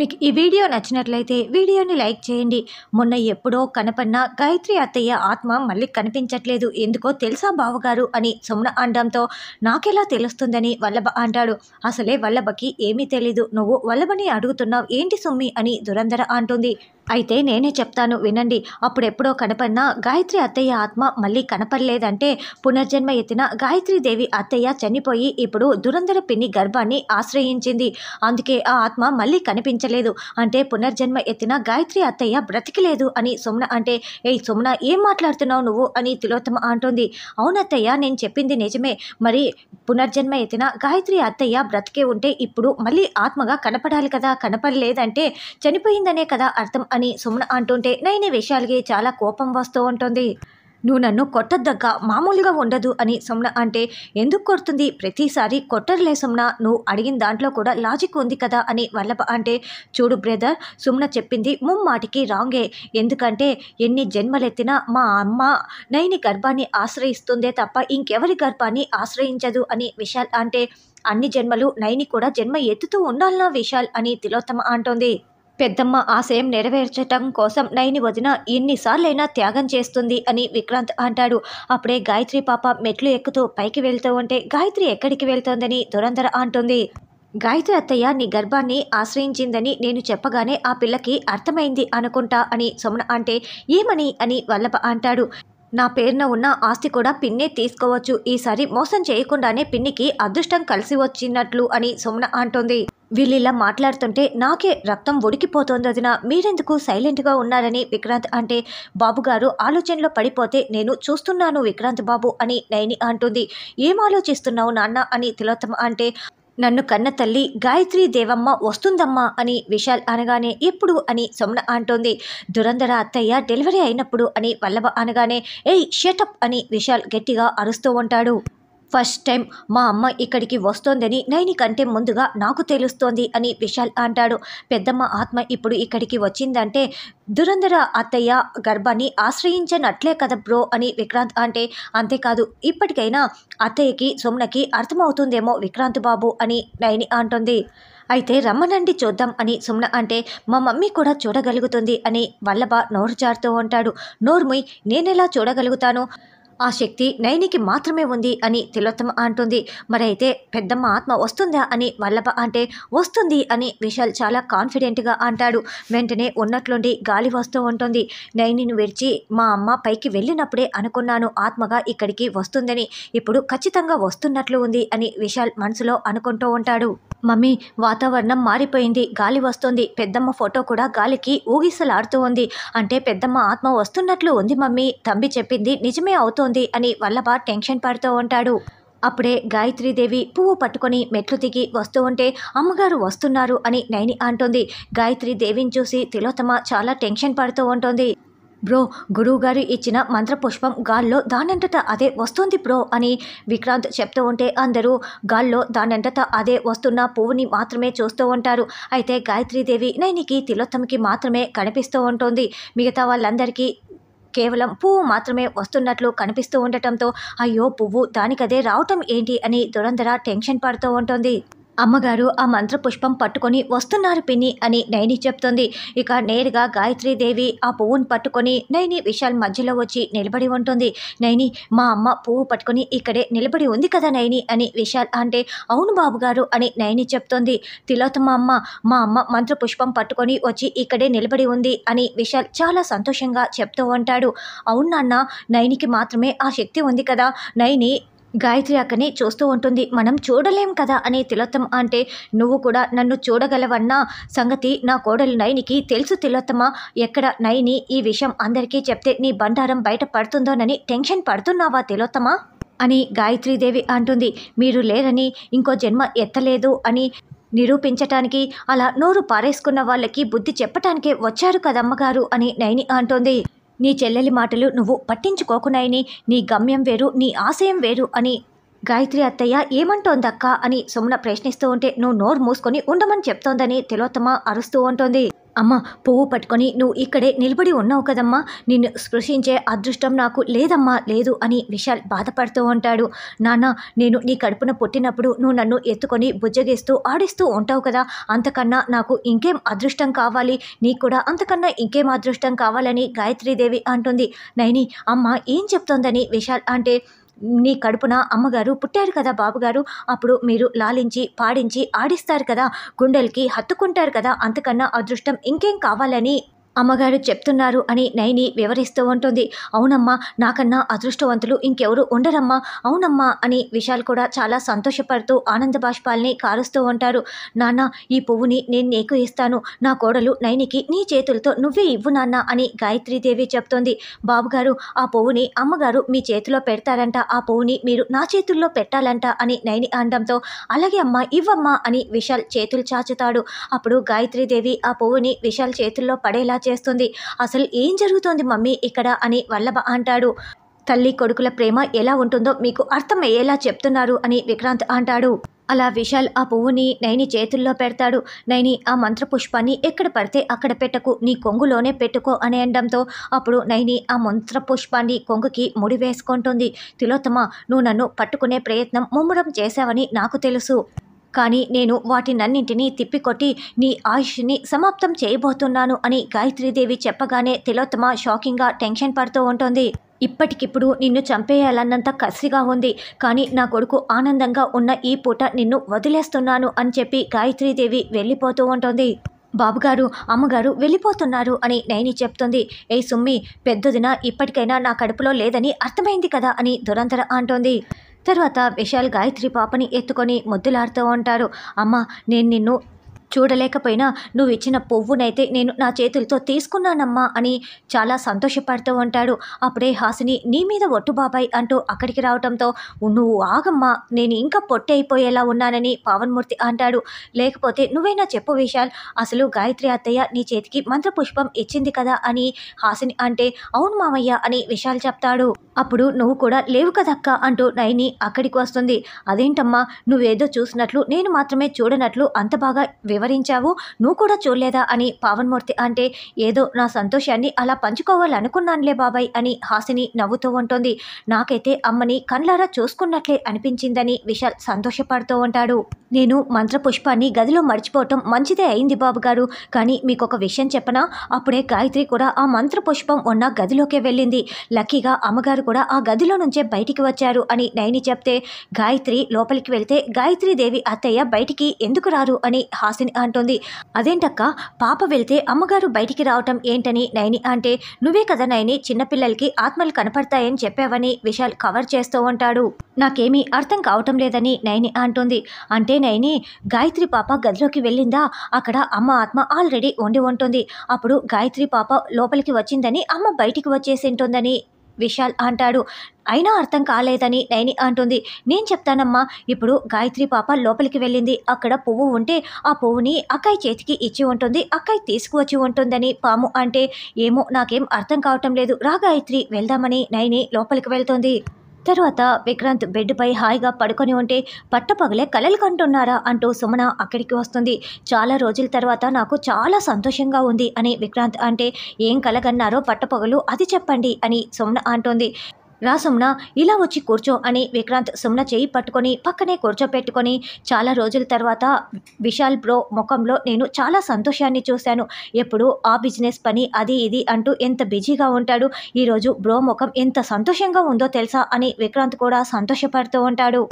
మీకు ఈ వీడియో నచ్చినట్లయితే వీడియోని లైక్ చేయండి మొన్న ఎప్పుడో కనపడిన గాయత్రి అత్తయ్య ఆత్మ మళ్ళీ కనిపించట్లేదు ఎందుకో తెలుసా బావగారు అని సుమన అనడంతో నాకెలా తెలుస్తుందని వల్లభ అంటాడు అసలే వల్లభకి ఏమీ తెలీదు నువ్వు వల్లభని అడుగుతున్నావు ఏంటి సుమ్మి అని దురంధర అంటుంది అయితే నేనే చెప్తాను వినండి అప్పుడెప్పుడో కనపడిన గాయత్రి అత్తయ్య ఆత్మ మళ్ళీ కనపడలేదంటే పునర్జన్మ ఎత్తిన గాయత్రీదేవి అత్తయ్య చనిపోయి ఇప్పుడు దురంధర పిన్ని గర్భాన్ని ఆశ్రయించింది అందుకే ఆ ఆత్మ మళ్ళీ కనిపించలేదు అంటే పునర్జన్మ ఎత్తిన గాయత్రి అత్తయ్య బ్రతికిలేదు అని సుమన అంటే ఏ సుమన ఏం మాట్లాడుతున్నావు నువ్వు అని తిలోత్తమ అంటుంది అవునత్తయ్య నేను చెప్పింది నిజమే మరి పునర్జన్మ ఎత్తిన గాయత్రి అత్తయ్య బ్రతికే ఉంటే ఇప్పుడు మళ్ళీ ఆత్మగా కనపడాలి కదా కనపడలేదంటే చనిపోయిందనే కదా అర్థం అని సుమన అంటుంటే నైని విషయాలకి చాలా కోపం వస్తూ ఉంటుంది నువ్వు నన్ను కొట్టద్దగ్గ మామూలుగా ఉండదు అని సుమన అంటే ఎందుకు కొడుతుంది ప్రతిసారి కొట్టరులే సుమన నువ్వు అడిగిన దాంట్లో కూడా లాజిక్ ఉంది కదా అని వల్లభ అంటే చూడు బ్రదర్ సుమన చెప్పింది ముమ్మాటికి రాంగే ఎందుకంటే ఎన్ని జన్మలెత్తినా మా అమ్మ నైని గర్భాన్ని ఆశ్రయిస్తుందే తప్ప ఇంకెవరి గర్భాన్ని ఆశ్రయించదు అని విశాల్ అంటే అన్ని జన్మలు నైని కూడా జన్మ ఎత్తుతూ ఉండాలన్నా విశాల్ అని తిలోత్తమ అంటోంది పెద్దమ్మ ఆశయం నెరవేర్చటం కోసం నయని వదిన ఎన్నిసార్లైనా త్యాగం చేస్తుంది అని విక్రాంత్ అంటాడు అప్పుడే గాయత్రి పాప మెట్లు ఎక్కుతూ పైకి వెళ్తూ ఉంటే గాయత్రి ఎక్కడికి వెళ్తోందని దురంధర అంటుంది గాయత్రి అత్తయ్య నీ గర్భాన్ని ఆశ్రయించిందని నేను చెప్పగానే ఆ పిల్లకి అర్థమైంది అనుకుంటా అని సుమన అంటే ఏమని అని వల్లభ అంటాడు నా పేరున ఉన్న ఆస్తి కూడా పిన్నే తీసుకోవచ్చు ఈసారి మోసం చేయకుండానే పిన్నికి అదృష్టం కలిసి వచ్చినట్లు అని సుమన అంటోంది వీళ్ళిలా మాట్లాడుతుంటే నాకే రక్తం ఉడికిపోతుంది అదిన మీరెందుకు సైలెంట్గా ఉన్నారని విక్రాంత్ అంటే బాబుగారు ఆలోచనలో పడిపోతే నేను చూస్తున్నాను విక్రాంత్ బాబు అని నయని అంటుంది ఏం ఆలోచిస్తున్నావు నాన్న అని తిలోత్తమ అంటే నన్ను కన్న తల్లి గాయత్రి దేవమ్మ వస్తుందమ్మా అని విశాల్ అనగానే ఎప్పుడు అని సొమ్న అంటోంది దురంధర అత్తయ్య డెలివరీ అయినప్పుడు అని వల్లభ అనగానే ఎయ్ షటప్ అని విశాల్ గట్టిగా అరుస్తూ ఉంటాడు ఫస్ట్ టైం మా అమ్మ ఇక్కడికి వస్తోందని నైని కంటే ముందుగా నాకు తెలుస్తోంది అని విశాల్ అంటాడు పెద్దమ్మ ఆత్మ ఇప్పుడు ఇక్కడికి వచ్చిందంటే దురంధర అత్తయ్య గర్భాన్ని ఆశ్రయించనట్లే కదా బ్రో అని విక్రాంత్ అంటే అంతేకాదు ఇప్పటికైనా అత్తయ్యకి సుమ్నకి అర్థమవుతుందేమో విక్రాంత్ బాబు అని నైని అంటుంది అయితే రమ్మనండి చూద్దాం అని సుమ్న అంటే మా మమ్మీ కూడా చూడగలుగుతుంది అని వల్లభ నోరు జారుతూ ఉంటాడు నోర్ముయ్ నేనెలా చూడగలుగుతాను ఆ శక్తి నయనికి మాత్రమే ఉంది అని తిలోత్తమ అంటుంది మరైతే పెద్దమ్మ ఆత్మ వస్తుందా అని వల్లభ అంటే వస్తుంది అని విశాల్ చాలా కాన్ఫిడెంట్గా అంటాడు వెంటనే ఉన్నట్లుండి గాలి వస్తూ ఉంటుంది నయనిని విడిచి మా అమ్మ పైకి వెళ్ళినప్పుడే అనుకున్నాను ఆత్మగా ఇక్కడికి వస్తుందని ఇప్పుడు ఖచ్చితంగా వస్తున్నట్లు ఉంది అని విశాల్ మనసులో అనుకుంటూ ఉంటాడు మమ్మీ వాతావరణం మారిపోయింది గాలి వస్తుంది పెద్దమ్మ ఫోటో కూడా గాలికి ఊగిసలాడుతూ ఉంది అంటే పెద్దమ్మ ఆత్మ వస్తున్నట్లు ఉంది మమ్మీ తంబి చెప్పింది నిజమే అవుతోంది వస్తోంది అని వల్లభ టెన్షన్ పడుతూ ఉంటాడు అప్పుడే గాయత్రీదేవి పువ్వు పట్టుకొని మెట్లు దిగి వస్తూ ఉంటే అమ్మగారు వస్తున్నారు అని నైని అంటుంది గాయత్రీదేవిని చూసి తిలోతమ చాలా టెన్షన్ పడుతూ ఉంటుంది బ్రో గురువుగారు ఇచ్చిన మంత్రపుష్పం గాల్లో దానంతట అదే వస్తుంది బ్రో అని విక్రాంత్ చెప్తూ ఉంటే అందరూ గాల్లో దానంతట అదే వస్తున్న పువ్వుని మాత్రమే చూస్తూ ఉంటారు అయితే గాయత్రీదేవి నైనికి తిలోత్తమకి మాత్రమే కనిపిస్తూ ఉంటుంది మిగతా వాళ్ళందరికీ కేవలం పువ్వు మాత్రమే వస్తున్నట్లు కనిపిస్తూ ఉండటంతో అయ్యో పువ్వు దానికదే రావటం ఏంటి అని దురంధర టెన్షన్ పడుతూ ఉంటుంది అమ్మగారు ఆ మంత్రపుష్పం పట్టుకొని వస్తున్నారు పిన్ని అని నైని చెప్తుంది ఇక నేరుగా గాయత్రీదేవి ఆ పువ్వును పట్టుకొని నైని విశాల్ మధ్యలో వచ్చి నిలబడి ఉంటుంది నైని మా అమ్మ పువ్వు పట్టుకొని ఇక్కడే నిలబడి ఉంది కదా నైని అని విశాల్ అంటే అవును బాబుగారు అని నైని చెప్తుంది తిలోతమ అమ్మ మా అమ్మ మంత్రపుష్పం పట్టుకొని వచ్చి ఇక్కడే నిలబడి ఉంది అని విశాల్ చాలా సంతోషంగా చెప్తూ ఉంటాడు అవును నాన్న నైనికి మాత్రమే ఆ శక్తి ఉంది కదా నైని గాయత్రి అక్కని చూస్తూ ఉంటుంది మనం చూడలేం కదా అని తిలోత్తమ అంటే నువ్వు కూడా నన్ను చూడగలవన్న సంగతి నా కోడలు నైనికి తెలుసు తిలోత్తమ ఎక్కడ నయని ఈ విషయం అందరికీ చెప్తే నీ బండారం బయట పడుతుందోనని టెన్షన్ పడుతున్నావా తిలోత్తమ అని గాయత్రీదేవి అంటుంది మీరు లేరని ఇంకో జన్మ ఎత్తలేదు అని నిరూపించటానికి అలా నోరు పారేసుకున్న వాళ్ళకి బుద్ధి చెప్పటానికే వచ్చారు కదమ్మగారు అని నయని అంటోంది నీ చెల్లెలి మాటలు నువ్వు పట్టించుకోకున్నాయని నీ గమ్యం వేరు నీ ఆశయం వేరు అని గాయత్రి అత్తయ్య ఏమంటోందక్క అని సుమన ప్రశ్నిస్తూ ఉంటే నువ్వు నోరు మూసుకొని ఉండమని చెప్తోందని తిలోత్తమ అరుస్తూ ఉంటుంది అమ్మ పువ్వు పట్టుకొని నువ్వు ఇక్కడే నిలబడి ఉన్నావు కదమ్మా నిన్ను స్పృశించే అదృష్టం నాకు లేదమ్మా లేదు అని విశాల్ బాధపడుతూ ఉంటాడు నాన్న నేను నీ కడుపున పుట్టినప్పుడు నువ్వు నన్ను ఎత్తుకొని బుజ్జగేస్తూ ఆడిస్తూ ఉంటావు కదా అంతకన్నా నాకు ఇంకేం అదృష్టం కావాలి నీకు కూడా అంతకన్నా ఇంకేం అదృష్టం కావాలని గాయత్రీదేవి అంటుంది నైని అమ్మ ఏం చెప్తోందని విశాల్ అంటే నీ కడుపున అమ్మగారు పుట్టారు కదా బాబుగారు అప్పుడు మీరు లాలించి పాడించి ఆడిస్తారు కదా గుండెలకి హత్తుకుంటారు కదా అంతకన్నా అదృష్టం ఇంకేం కావాలని అమ్మగారు చెప్తున్నారు అని నయని వివరిస్తూ ఉంటుంది అవునమ్మా నాకన్నా అదృష్టవంతులు ఇంకెవరు ఉండరమ్మా అవునమ్మా అని విశాల్ కూడా చాలా సంతోషపడుతూ ఆనంద బాష్పాల్ని కారుస్తూ ఉంటారు నాన్న ఈ పువ్వుని నేను నీకు ఇస్తాను నా కోడలు నైనికి నీ చేతులతో నువ్వే ఇవ్వు నాన్న అని గాయత్రీదేవి చెప్తోంది బాబుగారు ఆ పువ్వుని అమ్మగారు మీ చేతిలో పెడతారంట ఆ పువ్వుని మీరు నా చేతుల్లో పెట్టాలంట అని నయని అనడంతో అలాగే అమ్మ ఇవ్వమ్మా అని విశాల్ చేతులు చాచుతాడు అప్పుడు గాయత్రీదేవి ఆ పువ్వుని విశాల్ చేతుల్లో పడేలా చేస్తుంది అసలు ఏం జరుగుతోంది మమ్మీ ఇక్కడ అని వల్లభ అంటాడు తల్లి కొడుకుల ప్రేమ ఎలా ఉంటుందో మీకు అర్థమయ్యేలా చెప్తున్నారు అని విక్రాంత్ అంటాడు అలా విశాల్ ఆ పువ్వుని నైని చేతుల్లో పెడతాడు నైని ఆ మంత్రపుష్పాన్ని ఎక్కడ పడితే అక్కడ పెట్టకు నీ కొంగులోనే పెట్టుకో అని అనడంతో అప్పుడు నైని ఆ మంత్రపుష్పాన్ని కొంగుకి ముడివేసుకుంటుంది తిలోతమ నువ్వు నన్ను పట్టుకునే ప్రయత్నం ముమ్మడం చేశావని నాకు తెలుసు కానీ నేను వాటినన్నింటినీ తిప్పికొట్టి నీ ఆయుష్ని సమాప్తం చేయబోతున్నాను అని గాయత్రీదేవి చెప్పగానే తిలోత్తమ షాకింగ్గా టెన్షన్ పడుతూ ఉంటుంది ఇప్పటికిప్పుడు నిన్ను చంపేయాలన్నంత కసిగా ఉంది కానీ నా కొడుకు ఆనందంగా ఉన్న ఈ పూట నిన్ను వదిలేస్తున్నాను అని చెప్పి గాయత్రీదేవి వెళ్ళిపోతూ ఉంటుంది బాబుగారు అమ్మగారు వెళ్ళిపోతున్నారు అని నైని చెప్తుంది ఏ సుమ్మి పెద్దదిన ఇప్పటికైనా నా కడుపులో లేదని అర్థమైంది కదా అని దురంతర అంటోంది తర్వాత విశాల్ గాయత్రి పాపని ఎత్తుకొని ముద్దులాడుతూ ఉంటారు అమ్మ నేను నిన్ను చూడలేకపోయినా నువ్వు ఇచ్చిన పువ్వునైతే నేను నా చేతులతో తీసుకున్నానమ్మా అని చాలా సంతోషపడుతూ ఉంటాడు అప్పుడే హాసిని నీ మీద ఒట్టు బాబాయ్ అంటూ అక్కడికి రావడంతో నువ్వు ఆగమ్మా నేను ఇంకా పొట్టి అయిపోయేలా ఉన్నానని పవన్మూర్తి అంటాడు లేకపోతే నువ్వైనా చెప్పు విషయాలు అసలు గాయత్రి అత్తయ్య నీ చేతికి మంత్రపుష్పం ఇచ్చింది కదా అని హాసిని అంటే అవును మామయ్య అని విషయాలు చెప్తాడు అప్పుడు నువ్వు కూడా లేవు కదక్క అంటూ నైని అక్కడికి వస్తుంది అదేంటమ్మా నువ్వేదో చూసినట్లు నేను మాత్రమే చూడనట్లు అంత బాగా వివరించావు నువ్వు కూడా చూడలేదా అని పావన్మూర్తి అంటే ఏదో నా సంతోషాన్ని అలా పంచుకోవాలనుకున్నానులే బాబాయ్ అని హాసిని నవ్వుతూ ఉంటుంది నాకైతే అమ్మని కళ్ళారా చూసుకున్నట్లే అనిపించిందని విశాల్ సంతోషపడుతూ ఉంటాడు నేను మంత్రపుష్పాన్ని గదిలో మర్చిపోవటం మంచిదే అయింది బాబు గారు కానీ మీకు ఒక విషయం చెప్పనా అప్పుడే గాయత్రి కూడా ఆ మంత్రపుష్పం ఉన్న గదిలోకే వెళ్ళింది లక్కీగా అమ్మగారు కూడా ఆ గదిలో నుంచే బయటికి వచ్చారు అని నయని చెప్తే గాయత్రి లోపలికి వెళ్తే గాయత్రీదేవి అత్తయ్య బయటికి ఎందుకు రారు అని హాసిని నయని అంటోంది అదేంటక్క పాప వెళితే అమ్మగారు బయటికి రావటం ఏంటని నయని అంటే నువ్వే కదా నయని చిన్నపిల్లలకి ఆత్మలు కనపడతాయని చెప్పావని విశాల్ కవర్ చేస్తూ ఉంటాడు నాకేమీ అర్థం కావటం లేదని నయని అంటుంది అంటే నయని గాయత్రి పాప గదిలోకి వెళ్ళిందా అక్కడ అమ్మ ఆత్మ ఆల్రెడీ వండి ఉంటుంది అప్పుడు గాయత్రి పాప లోపలికి వచ్చిందని అమ్మ బయటికి వచ్చేసి ఉంటుందని విశాల్ అంటాడు అయినా అర్థం కాలేదని నైని అంటుంది నేను చెప్తానమ్మా ఇప్పుడు గాయత్రి పాప లోపలికి వెళ్ళింది అక్కడ పువ్వు ఉంటే ఆ పువ్వుని అక్కయ్య చేతికి ఇచ్చి ఉంటుంది అక్కయ్య తీసుకువచ్చి ఉంటుందని పాము అంటే ఏమో నాకేం అర్థం కావటం లేదు రా గాయత్రి వెళ్దామని నైని లోపలికి వెళ్తుంది తర్వాత విక్రాంత్ బెడ్పై హాయిగా పడుకొని ఉంటే పట్టపగలే కలలు కంటున్నారా అంటూ సుమన అక్కడికి వస్తుంది చాలా రోజుల తర్వాత నాకు చాలా సంతోషంగా ఉంది అని విక్రాంత్ అంటే ఏం కలగన్నారో పట్టపగలు అది చెప్పండి అని సుమన అంటోంది రా సుమ్న ఇలా వచ్చి కూర్చో అని విక్రాంత్ సుమ్న చేయి పట్టుకొని పక్కనే కూర్చోపెట్టుకొని చాలా రోజుల తర్వాత విశాల్ బ్రో ముఖంలో నేను చాలా సంతోషాన్ని చూశాను ఎప్పుడు ఆ బిజినెస్ పని అది ఇది అంటూ ఎంత బిజీగా ఉంటాడు ఈరోజు బ్రో ముఖం ఎంత సంతోషంగా ఉందో తెలుసా అని విక్రాంత్ కూడా సంతోషపడుతూ ఉంటాడు